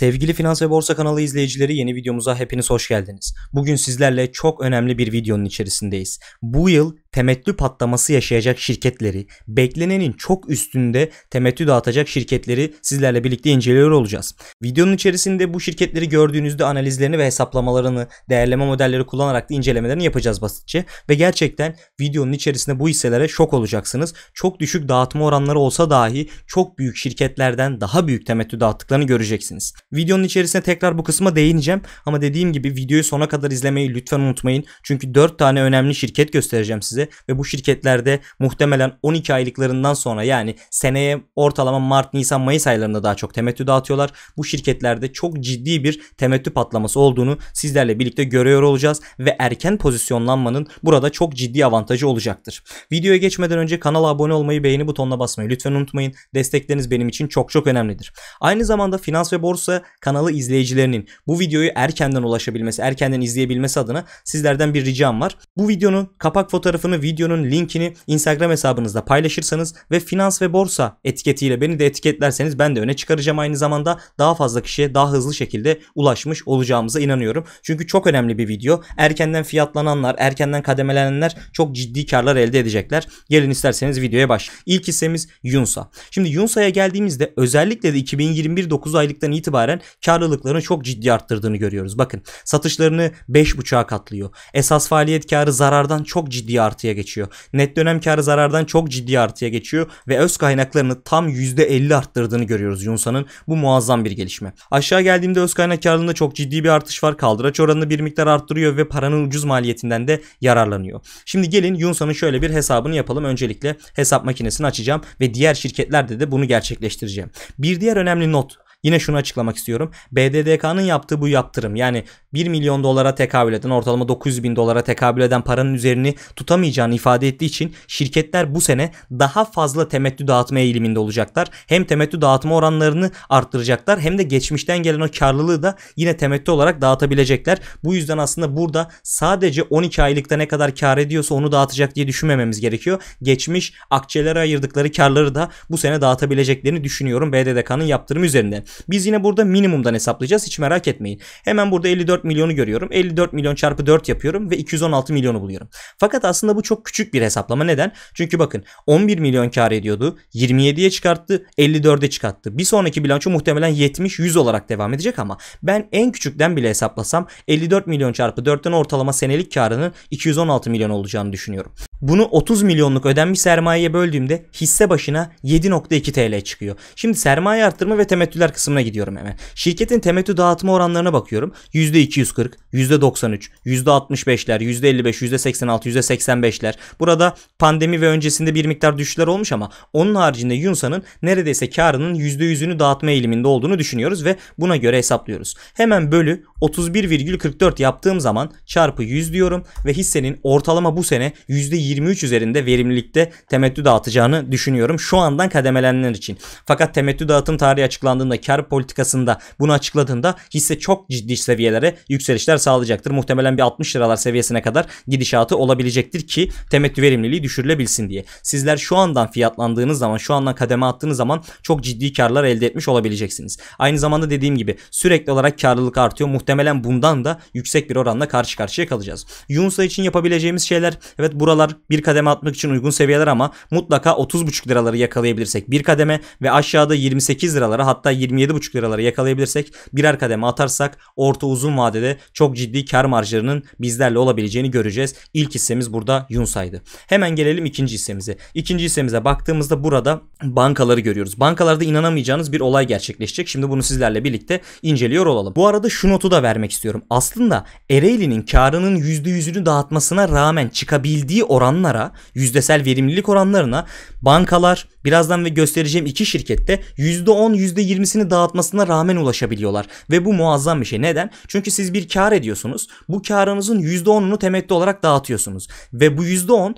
Sevgili Finans ve Borsa kanalı izleyicileri yeni videomuza hepiniz hoş geldiniz. Bugün sizlerle çok önemli bir videonun içerisindeyiz. Bu yıl temettü patlaması yaşayacak şirketleri, beklenenin çok üstünde temettü dağıtacak şirketleri sizlerle birlikte inceliyor olacağız. Videonun içerisinde bu şirketleri gördüğünüzde analizlerini ve hesaplamalarını, değerleme modelleri kullanarak da incelemelerini yapacağız basitçe ve gerçekten videonun içerisinde bu hisselere şok olacaksınız. Çok düşük dağıtma oranları olsa dahi çok büyük şirketlerden daha büyük temettü dağıttıklarını göreceksiniz. Videonun içerisinde tekrar bu kısma değineceğim ama dediğim gibi videoyu sona kadar izlemeyi lütfen unutmayın. Çünkü 4 tane önemli şirket göstereceğim size şirketimize ve bu şirketlerde muhtemelen 12 aylıklarından sonra yani seneye ortalama Mart, Nisan, Mayıs aylarında daha çok temettü dağıtıyorlar. Bu şirketlerde çok ciddi bir temettü patlaması olduğunu sizlerle birlikte görüyor olacağız ve erken pozisyonlanmanın burada çok ciddi avantajı olacaktır. Videoya geçmeden önce kanala abone olmayı, beğeni butonuna basmayı lütfen unutmayın. Destekleriniz benim için çok çok önemlidir. Aynı zamanda Finans ve Borsa kanalı izleyicilerinin bu videoyu erkenden ulaşabilmesi, erkenden izleyebilmesi adına sizlerden bir ricam var. Bu videonun kapak fotoğrafını fotoğrafını, videonun linkini Instagram hesabınızda paylaşırsanız ve finans ve borsa etiketiyle beni de etiketlerseniz ben de öne çıkaracağım aynı zamanda daha fazla kişiye daha hızlı şekilde ulaşmış olacağımıza inanıyorum. Çünkü çok önemli bir video. Erkenden fiyatlananlar, erkenden kademelenenler çok ciddi karlar elde edecekler. Gelin isterseniz videoya baş. İlk hissemiz Yunsa. Şimdi Yunsa'ya geldiğimizde özellikle de 2021 9 aylıktan itibaren karlılıklarını çok ciddi arttırdığını görüyoruz. Bakın satışlarını 5.5'a katlıyor. Esas faaliyet karı zarardan çok ciddi arttı artıya geçiyor. Net dönem karı zarardan çok ciddi artıya geçiyor ve öz kaynaklarını tam %50 arttırdığını görüyoruz Yunsa'nın. Bu muazzam bir gelişme. Aşağı geldiğimde öz kaynak karında çok ciddi bir artış var. Kaldıraç oranını bir miktar arttırıyor ve paranın ucuz maliyetinden de yararlanıyor. Şimdi gelin Yunsa'nın şöyle bir hesabını yapalım. Öncelikle hesap makinesini açacağım ve diğer şirketlerde de bunu gerçekleştireceğim. Bir diğer önemli not Yine şunu açıklamak istiyorum. BDDK'nın yaptığı bu yaptırım yani 1 milyon dolara tekabül eden ortalama 900 bin dolara tekabül eden paranın üzerini tutamayacağını ifade ettiği için şirketler bu sene daha fazla temettü dağıtma eğiliminde olacaklar. Hem temettü dağıtma oranlarını arttıracaklar hem de geçmişten gelen o karlılığı da yine temettü olarak dağıtabilecekler. Bu yüzden aslında burada sadece 12 aylıkta ne kadar kar ediyorsa onu dağıtacak diye düşünmememiz gerekiyor. Geçmiş akçelere ayırdıkları karları da bu sene dağıtabileceklerini düşünüyorum BDDK'nın yaptırımı üzerinde. Biz yine burada minimumdan hesaplayacağız hiç merak etmeyin. Hemen burada 54 milyonu görüyorum. 54 milyon çarpı 4 yapıyorum ve 216 milyonu buluyorum. Fakat aslında bu çok küçük bir hesaplama. Neden? Çünkü bakın 11 milyon kar ediyordu. 27'ye çıkarttı. 54'e çıkarttı. Bir sonraki bilanço muhtemelen 70-100 olarak devam edecek ama ben en küçükten bile hesaplasam 54 milyon çarpı 4'ten ortalama senelik karının 216 milyon olacağını düşünüyorum. Bunu 30 milyonluk ödenmiş sermayeye böldüğümde hisse başına 7.2 TL çıkıyor. Şimdi sermaye arttırma ve temettüler kısmına gidiyorum hemen. Şirketin temettü dağıtma oranlarına bakıyorum. %240, %93, %65'ler, %55, %86, %85'ler. Burada pandemi ve öncesinde bir miktar düşüşler olmuş ama onun haricinde Yunsa'nın neredeyse karının %100'ünü dağıtma eğiliminde olduğunu düşünüyoruz ve buna göre hesaplıyoruz. Hemen bölü 31,44 yaptığım zaman çarpı 100 diyorum ve hissenin ortalama bu sene %20 %23 üzerinde verimlilikte temettü dağıtacağını düşünüyorum. Şu andan kademelenenler için. Fakat temettü dağıtım tarihi açıklandığında kar politikasında bunu açıkladığında hisse çok ciddi seviyelere yükselişler sağlayacaktır. Muhtemelen bir 60 liralar seviyesine kadar gidişatı olabilecektir ki temettü verimliliği düşürülebilsin diye. Sizler şu andan fiyatlandığınız zaman, şu andan kademe attığınız zaman çok ciddi karlar elde etmiş olabileceksiniz. Aynı zamanda dediğim gibi sürekli olarak karlılık artıyor. Muhtemelen bundan da yüksek bir oranla karşı karşıya kalacağız. Yunsa için yapabileceğimiz şeyler evet buralar bir kademe atmak için uygun seviyeler ama mutlaka 30,5 liraları yakalayabilirsek bir kademe ve aşağıda 28 liralara hatta 27,5 liraları yakalayabilirsek birer kademe atarsak orta uzun vadede çok ciddi kar marjlarının bizlerle olabileceğini göreceğiz. İlk hissemiz burada Yunsay'dı. Hemen gelelim ikinci hissemize. İkinci hissemize baktığımızda burada bankaları görüyoruz. Bankalarda inanamayacağınız bir olay gerçekleşecek. Şimdi bunu sizlerle birlikte inceliyor olalım. Bu arada şu notu da vermek istiyorum. Aslında Ereğli'nin karının %100'ünü dağıtmasına rağmen çıkabildiği oran oranlara, yüzdesel verimlilik oranlarına bankalar birazdan ve göstereceğim iki şirkette %10 %20'sini dağıtmasına rağmen ulaşabiliyorlar. Ve bu muazzam bir şey. Neden? Çünkü siz bir kar ediyorsunuz. Bu karınızın %10'unu temettü olarak dağıtıyorsunuz. Ve bu %10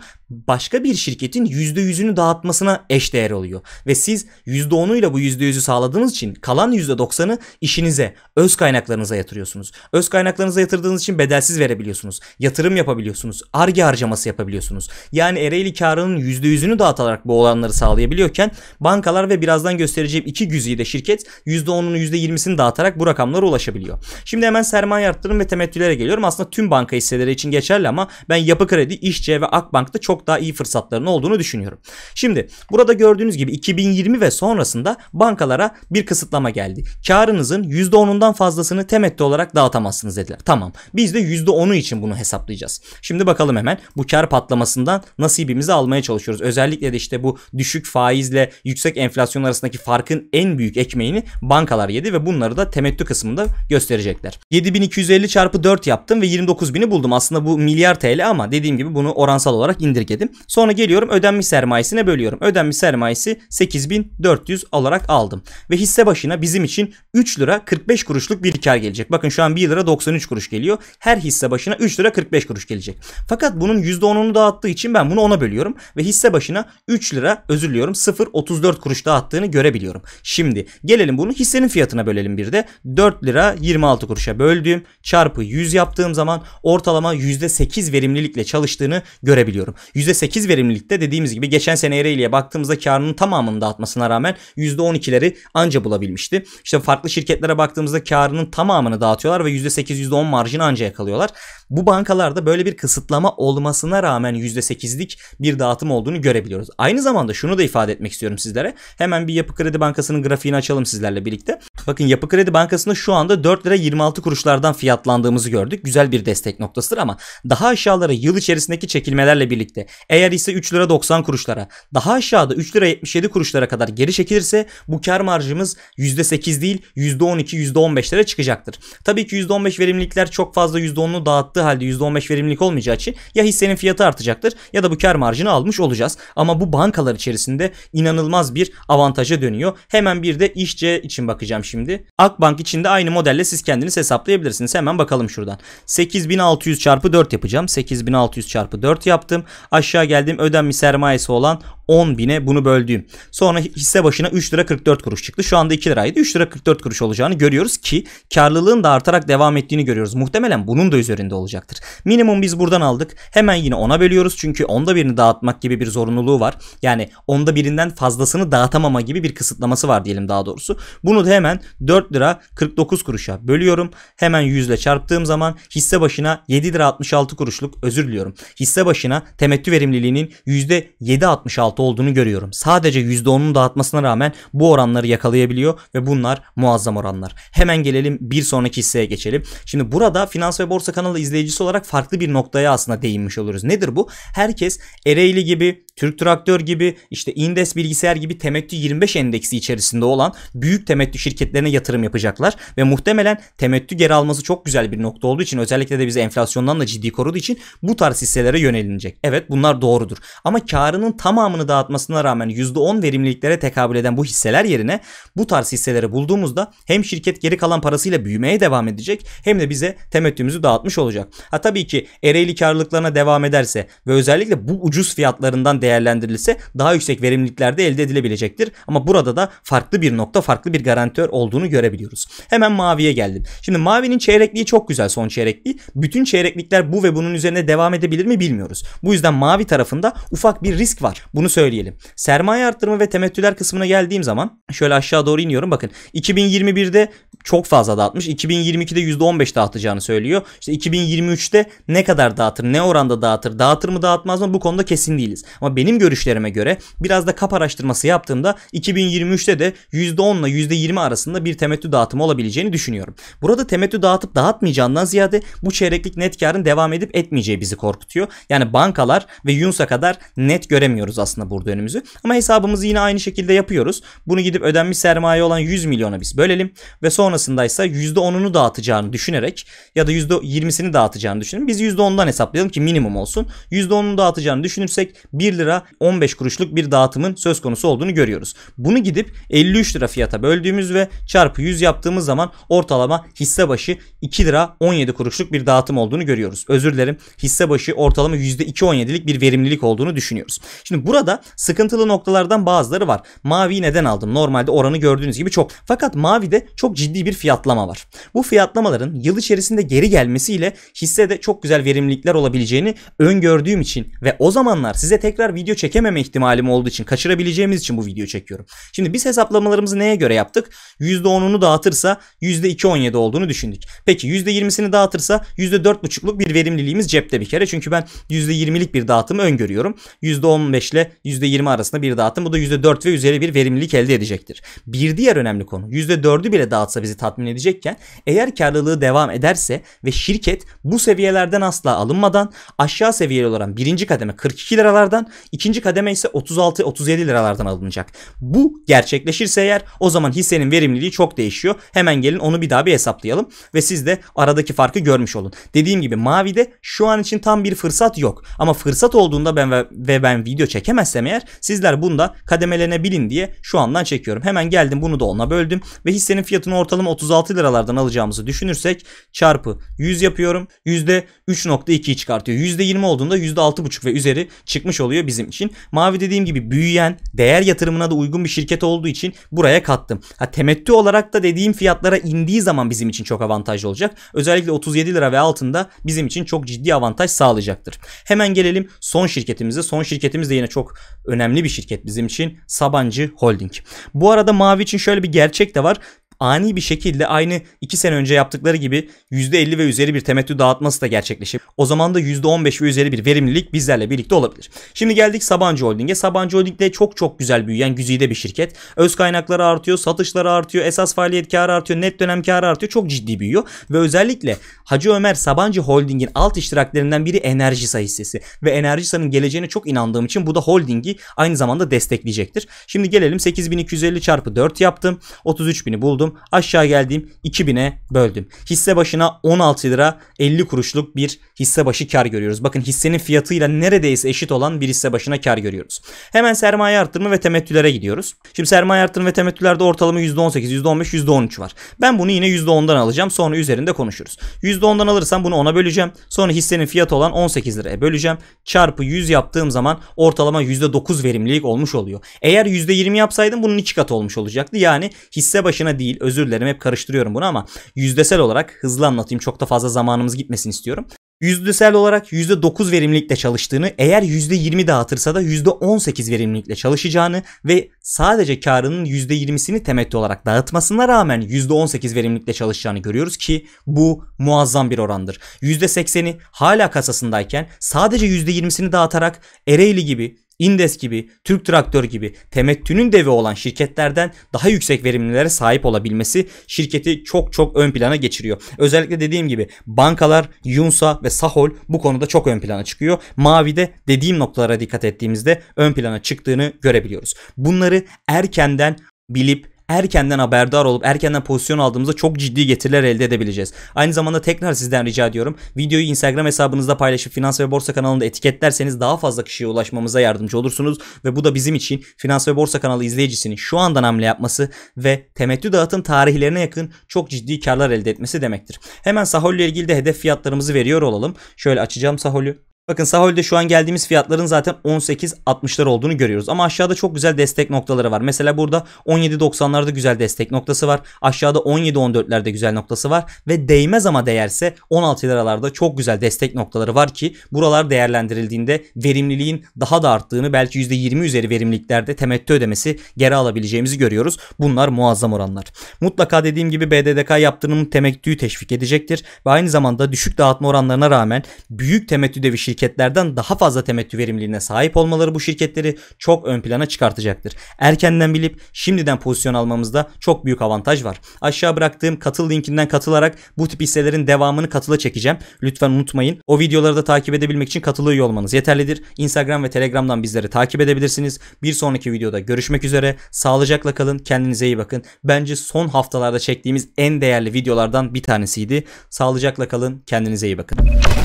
başka bir şirketin %100'ünü dağıtmasına eşdeğer oluyor. Ve siz %10'uyla bu %100'ü sağladığınız için kalan %90'ı işinize, öz kaynaklarınıza yatırıyorsunuz. Öz kaynaklarınıza yatırdığınız için bedelsiz verebiliyorsunuz. Yatırım yapabiliyorsunuz. Arge harcaması yapabiliyorsunuz. Yani Ereğli karının %100'ünü dağıtarak bu olanları sağlayabiliyorken bankalar ve birazdan göstereceğim iki güzide şirket %10'unu %20'sini dağıtarak bu rakamlara ulaşabiliyor. Şimdi hemen sermaye arttırım ve temettülere geliyorum. Aslında tüm banka hisseleri için geçerli ama ben Yapı Kredi, İşçe ve Akbank'ta çok daha iyi fırsatların olduğunu düşünüyorum. Şimdi burada gördüğünüz gibi 2020 ve sonrasında bankalara bir kısıtlama geldi. Karınızın %10'undan fazlasını temettü olarak dağıtamazsınız dediler. Tamam biz de %10'u için bunu hesaplayacağız. Şimdi bakalım hemen bu kar patlamasından nasibimizi almaya çalışıyoruz. Özellikle de işte bu düşük faizle yüksek enflasyon arasındaki farkın en büyük ekmeğini bankalar yedi ve bunları da temettü kısmında gösterecekler. 7250 çarpı 4 yaptım ve 29.000'i buldum. Aslında bu milyar TL ama dediğim gibi bunu oransal olarak indir indirgedim. Sonra geliyorum ödenmiş sermayesine bölüyorum. Ödenmiş sermayesi 8400 olarak aldım. Ve hisse başına bizim için 3 lira 45 kuruşluk bir kar gelecek. Bakın şu an 1 lira 93 kuruş geliyor. Her hisse başına 3 lira 45 kuruş gelecek. Fakat bunun %10'unu dağıttığı için ben bunu 10'a bölüyorum. Ve hisse başına 3 lira özür diliyorum 0.34 kuruş dağıttığını görebiliyorum. Şimdi gelelim bunu hissenin fiyatına bölelim bir de. 4 lira 26 kuruşa böldüğüm çarpı 100 yaptığım zaman ortalama %8 verimlilikle çalıştığını görebiliyorum. %8 verimlilikte dediğimiz gibi geçen sene Ereğli'ye baktığımızda karının tamamını dağıtmasına rağmen %12'leri anca bulabilmişti. İşte farklı şirketlere baktığımızda karının tamamını dağıtıyorlar ve %8 %10 marjını anca yakalıyorlar. Bu bankalarda böyle bir kısıtlama olmasına rağmen %8'lik bir dağıtım olduğunu görebiliyoruz. Aynı zamanda şunu da ifade etmek istiyorum sizlere. Hemen bir Yapı Kredi Bankası'nın grafiğini açalım sizlerle birlikte. Bakın Yapı Kredi Bankası'nda şu anda 4 lira 26 kuruşlardan fiyatlandığımızı gördük. Güzel bir destek noktasıdır ama daha aşağılara yıl içerisindeki çekilmelerle birlikte gerekli. Eğer ise 3 lira 90 kuruşlara daha aşağıda 3 lira 77 kuruşlara kadar geri çekilirse bu kar marjımız %8 değil %12 %15'lere çıkacaktır. Tabii ki %15 verimlilikler çok fazla %10'unu dağıttığı halde %15 verimlilik olmayacağı için ya hissenin fiyatı artacaktır ya da bu kar marjını almış olacağız. Ama bu bankalar içerisinde inanılmaz bir avantaja dönüyor. Hemen bir de işçe için bakacağım şimdi. Akbank için de aynı modelle siz kendiniz hesaplayabilirsiniz. Hemen bakalım şuradan. 8600 çarpı 4 yapacağım. 8600 çarpı 4 yaptım. Aşağı geldiğim ödenmiş sermayesi olan 10 bine bunu böldüğüm. Sonra hisse başına 3 lira 44 kuruş çıktı. Şu anda 2 liraydı. 3 lira 44 kuruş olacağını görüyoruz ki karlılığın da artarak devam ettiğini görüyoruz. Muhtemelen bunun da üzerinde olacaktır. Minimum biz buradan aldık. Hemen yine 10'a bölüyoruz. Çünkü 10'da birini dağıtmak gibi bir zorunluluğu var. Yani 10'da birinden fazlasını dağıtamama gibi bir kısıtlaması var diyelim daha doğrusu. Bunu da hemen 4 lira 49 kuruşa bölüyorum. Hemen 100 ile çarptığım zaman hisse başına 7 lira 66 kuruşluk özür diliyorum. Hisse başına temettü üretti verimliliğinin %7.66 olduğunu görüyorum. Sadece %10'unu dağıtmasına rağmen bu oranları yakalayabiliyor ve bunlar muazzam oranlar. Hemen gelelim bir sonraki hisseye geçelim. Şimdi burada Finans ve Borsa kanalı izleyicisi olarak farklı bir noktaya aslında değinmiş oluruz. Nedir bu? Herkes Ereğli gibi, Türk Traktör gibi, işte Indes Bilgisayar gibi temettü 25 endeksi içerisinde olan büyük temettü şirketlerine yatırım yapacaklar ve muhtemelen temettü geri alması çok güzel bir nokta olduğu için özellikle de bizi enflasyondan da ciddi koruduğu için bu tarz hisselere yönelinecek. Evet bunlar doğrudur. Ama karının tamamını dağıtmasına rağmen %10 verimliliklere tekabül eden bu hisseler yerine bu tarz hisseleri bulduğumuzda hem şirket geri kalan parasıyla büyümeye devam edecek hem de bize temettümüzü dağıtmış olacak. Ha tabii ki Ereğli karlılıklarına devam ederse ve özellikle bu ucuz fiyatlarından değerlendirilirse daha yüksek verimliliklerde elde edilebilecektir. Ama burada da farklı bir nokta farklı bir garantör olduğunu görebiliyoruz. Hemen maviye geldim. Şimdi mavinin çeyrekliği çok güzel son çeyrekliği. Bütün çeyreklikler bu ve bunun üzerine devam edebilir mi bilmiyoruz. Bu yüzden mavi tarafında ufak bir risk var. Bunu söyleyelim. Sermaye arttırma ve temettüler kısmına geldiğim zaman şöyle aşağı doğru iniyorum. Bakın 2021'de çok fazla dağıtmış. 2022'de %15 dağıtacağını söylüyor. İşte 2023'te ne kadar dağıtır, ne oranda dağıtır, dağıtır mı dağıtmaz mı bu konuda kesin değiliz. Ama benim görüşlerime göre biraz da kap araştırması yaptığımda 2023'te de %10 ile %20 arasında bir temettü dağıtımı olabileceğini düşünüyorum. Burada temettü dağıtıp dağıtmayacağından ziyade bu çeyreklik net karın devam edip etmeyeceği bizi korkutuyor. Yani bankalar ve Yuns'a kadar net göremiyoruz aslında burada önümüzü. Ama hesabımızı yine aynı şekilde yapıyoruz. Bunu gidip ödenmiş sermaye olan 100 milyona biz bölelim ve sonrasında ise %10'unu dağıtacağını düşünerek ya da %20'sini dağıtacağını düşünün. Biz %10'dan hesaplayalım ki minimum olsun. %10'unu dağıtacağını düşünürsek 1 lira 15 kuruşluk bir dağıtımın söz konusu olduğunu görüyoruz. Bunu gidip 53 lira fiyata böldüğümüz ve çarpı 100 yaptığımız zaman ortalama hisse başı 2 lira 17 kuruşluk bir dağıtım olduğunu görüyoruz. Özür dilerim hisse başı ortalama %2.17 %17'lik bir verimlilik olduğunu düşünüyoruz. Şimdi burada sıkıntılı noktalardan bazıları var. Mavi neden aldım? Normalde oranı gördüğünüz gibi çok. Fakat mavide çok ciddi bir fiyatlama var. Bu fiyatlamaların yıl içerisinde geri gelmesiyle hissede çok güzel verimlilikler olabileceğini öngördüğüm için ve o zamanlar size tekrar video çekememe ihtimalim olduğu için kaçırabileceğimiz için bu video çekiyorum. Şimdi biz hesaplamalarımızı neye göre yaptık? %10'unu dağıtırsa %2.17 olduğunu düşündük. Peki %20'sini dağıtırsa %4.5'luk bir verimliliğimiz cepte bir kere. Çünkü ben %20'lik bir bir dağıtımı öngörüyorum. %15 ile %20 arasında bir dağıtım. Bu da %4 ve üzeri bir verimlilik elde edecektir. Bir diğer önemli konu %4'ü bile dağıtsa bizi tatmin edecekken eğer karlılığı devam ederse ve şirket bu seviyelerden asla alınmadan aşağı seviyeli olan birinci kademe 42 liralardan ikinci kademe ise 36-37 liralardan alınacak. Bu gerçekleşirse eğer o zaman hissenin verimliliği çok değişiyor. Hemen gelin onu bir daha bir hesaplayalım ve siz de aradaki farkı görmüş olun. Dediğim gibi mavide şu an için tam bir fırsat yok ama fırsat fırsat olduğunda ben ve, ve ben video çekemezsem eğer sizler bunda kademelenebilin diye şu andan çekiyorum. Hemen geldim bunu da ona böldüm ve hissenin fiyatını ortalama 36 liralardan alacağımızı düşünürsek çarpı 100 yapıyorum. %3.2'yi çıkartıyor. %20 olduğunda %6.5 ve üzeri çıkmış oluyor bizim için. Mavi dediğim gibi büyüyen, değer yatırımına da uygun bir şirket olduğu için buraya kattım. Ha temettü olarak da dediğim fiyatlara indiği zaman bizim için çok avantajlı olacak. Özellikle 37 lira ve altında bizim için çok ciddi avantaj sağlayacaktır. Hemen gelelim bahsedeyim. Son şirketimizi, son şirketimiz de yine çok önemli bir şirket bizim için. Sabancı Holding. Bu arada Mavi için şöyle bir gerçek de var ani bir şekilde aynı 2 sene önce yaptıkları gibi %50 ve üzeri bir temettü dağıtması da gerçekleşip o zaman da %15 ve üzeri bir verimlilik bizlerle birlikte olabilir. Şimdi geldik Sabancı Holding'e. Sabancı Holding de çok çok güzel büyüyen güzide bir şirket. Öz kaynakları artıyor, satışları artıyor, esas faaliyet karı artıyor, net dönem karı artıyor. Çok ciddi büyüyor ve özellikle Hacı Ömer Sabancı Holding'in alt iştiraklerinden biri Enerjisa hissesi ve Enerji Enerjisa'nın geleceğine çok inandığım için bu da holdingi aynı zamanda destekleyecektir. Şimdi gelelim 8250 çarpı 4 yaptım. 33.000'i buldum aşağı geldiğim 2000'e böldüm. Hisse başına 16 lira 50 kuruşluk bir hisse başı kar görüyoruz. Bakın hissenin fiyatıyla neredeyse eşit olan bir hisse başına kar görüyoruz. Hemen sermaye arttırma ve temettülere gidiyoruz. Şimdi sermaye arttırma ve temettülerde ortalama %18, %15, %13 var. Ben bunu yine %10'dan alacağım. Sonra üzerinde konuşuruz. %10'dan alırsam bunu 10'a böleceğim. Sonra hissenin fiyatı olan 18 liraya böleceğim. Çarpı 100 yaptığım zaman ortalama %9 verimlilik olmuş oluyor. Eğer %20 yapsaydım bunun 2 katı olmuş olacaktı. Yani hisse başına değil Özür dilerim hep karıştırıyorum bunu ama yüzdesel olarak hızlı anlatayım. Çok da fazla zamanımız gitmesin istiyorum. Yüzdesel olarak %9 verimlilikle çalıştığını, eğer %20 dağıtırsa da %18 verimlilikle çalışacağını ve sadece karının %20'sini temettü olarak dağıtmasına rağmen %18 verimlilikle çalışacağını görüyoruz ki bu muazzam bir orandır. %80'i hala kasasındayken sadece %20'sini dağıtarak Ereğli gibi, Indes gibi, Türk Traktör gibi temettünün devi olan şirketlerden daha yüksek verimlilere sahip olabilmesi şirketi çok çok ön plana geçiriyor. Özellikle dediğim gibi bankalar, Yunsa ve Sahol bu konuda çok ön plana çıkıyor. Mavi'de dediğim noktalara dikkat ettiğimizde ön plana çıktığını görebiliyoruz. Bunları erkenden bilip erkenden haberdar olup erkenden pozisyon aldığımızda çok ciddi getiriler elde edebileceğiz. Aynı zamanda tekrar sizden rica ediyorum. Videoyu Instagram hesabınızda paylaşıp Finans ve Borsa kanalında etiketlerseniz daha fazla kişiye ulaşmamıza yardımcı olursunuz ve bu da bizim için Finans ve Borsa kanalı izleyicisinin şu andan hamle yapması ve temettü dağıtım tarihlerine yakın çok ciddi karlar elde etmesi demektir. Hemen Sahol ile ilgili de hedef fiyatlarımızı veriyor olalım. Şöyle açacağım Sahol'ü. Bakın Sahol'de şu an geldiğimiz fiyatların zaten 18.60'lar olduğunu görüyoruz. Ama aşağıda çok güzel destek noktaları var. Mesela burada 17.90'larda güzel destek noktası var. Aşağıda 17.14'lerde güzel noktası var. Ve değmez ama değerse 16 liralarda çok güzel destek noktaları var ki buralar değerlendirildiğinde verimliliğin daha da arttığını belki %20 üzeri verimliliklerde temettü ödemesi geri alabileceğimizi görüyoruz. Bunlar muazzam oranlar. Mutlaka dediğim gibi BDDK yaptırımın temettüyü teşvik edecektir. Ve aynı zamanda düşük dağıtma oranlarına rağmen büyük temettü devişi şirketlerden daha fazla temettü verimliliğine sahip olmaları bu şirketleri çok ön plana çıkartacaktır. Erkenden bilip şimdiden pozisyon almamızda çok büyük avantaj var. Aşağı bıraktığım katıl linkinden katılarak bu tip hisselerin devamını katıla çekeceğim. Lütfen unutmayın. O videoları da takip edebilmek için katılıyor olmanız yeterlidir. Instagram ve Telegram'dan bizleri takip edebilirsiniz. Bir sonraki videoda görüşmek üzere. Sağlıcakla kalın. Kendinize iyi bakın. Bence son haftalarda çektiğimiz en değerli videolardan bir tanesiydi. Sağlıcakla kalın. Kendinize iyi bakın.